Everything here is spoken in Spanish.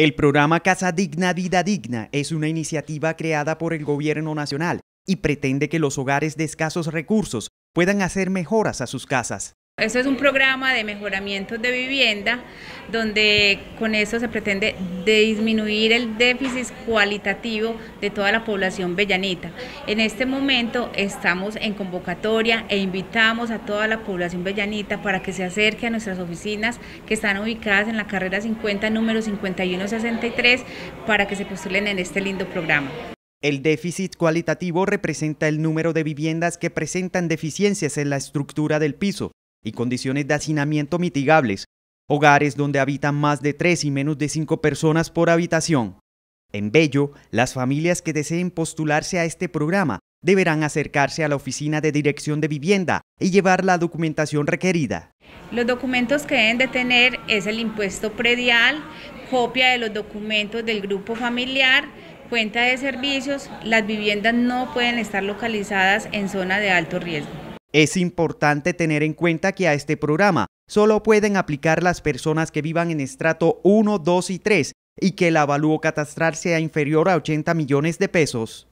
El programa Casa Digna Vida Digna es una iniciativa creada por el Gobierno Nacional y pretende que los hogares de escasos recursos puedan hacer mejoras a sus casas. Eso este es un programa de mejoramiento de vivienda donde con eso se pretende disminuir el déficit cualitativo de toda la población bellanita. En este momento estamos en convocatoria e invitamos a toda la población bellanita para que se acerque a nuestras oficinas que están ubicadas en la carrera 50, número 5163, para que se postulen en este lindo programa. El déficit cualitativo representa el número de viviendas que presentan deficiencias en la estructura del piso, y condiciones de hacinamiento mitigables, hogares donde habitan más de tres y menos de cinco personas por habitación. En Bello, las familias que deseen postularse a este programa deberán acercarse a la oficina de dirección de vivienda y llevar la documentación requerida. Los documentos que deben de tener es el impuesto predial, copia de los documentos del grupo familiar, cuenta de servicios. Las viviendas no pueden estar localizadas en zona de alto riesgo. Es importante tener en cuenta que a este programa solo pueden aplicar las personas que vivan en estrato 1, 2 y 3 y que el avalúo catastral sea inferior a 80 millones de pesos.